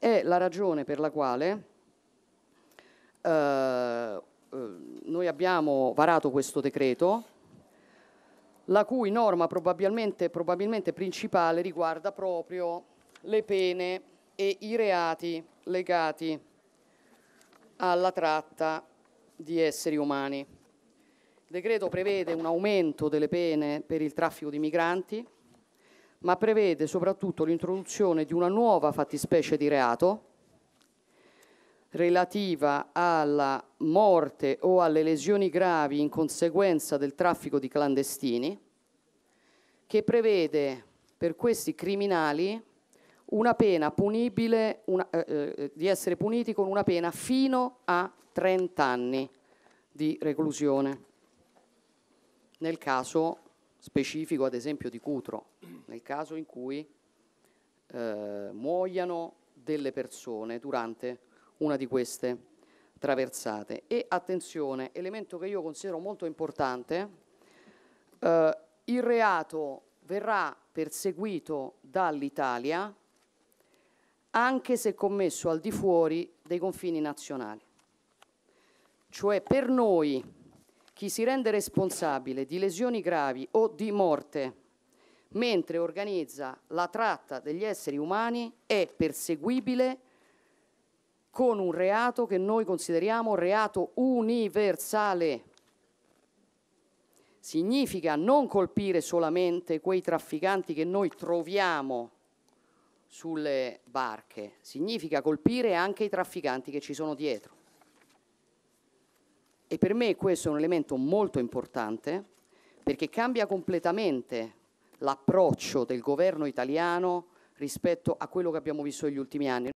è la ragione per la quale eh, eh, noi abbiamo varato questo decreto, la cui norma probabilmente, probabilmente principale riguarda proprio le pene e i reati legati alla tratta di esseri umani. Il decreto prevede un aumento delle pene per il traffico di migranti, ma prevede soprattutto l'introduzione di una nuova fattispecie di reato relativa alla morte o alle lesioni gravi in conseguenza del traffico di clandestini, che prevede per questi criminali una pena punibile, una, eh, eh di essere puniti con una pena fino a 30 anni di reclusione, nel caso specifico ad esempio di Cutro, nel caso in cui eh, muoiano delle persone durante una di queste traversate. E attenzione, elemento che io considero molto importante, eh, il reato verrà perseguito dall'Italia anche se commesso al di fuori dei confini nazionali. Cioè per noi chi si rende responsabile di lesioni gravi o di morte mentre organizza la tratta degli esseri umani è perseguibile con un reato che noi consideriamo reato universale. Significa non colpire solamente quei trafficanti che noi troviamo sulle barche, significa colpire anche i trafficanti che ci sono dietro. E per me questo è un elemento molto importante perché cambia completamente l'approccio del governo italiano rispetto a quello che abbiamo visto negli ultimi anni.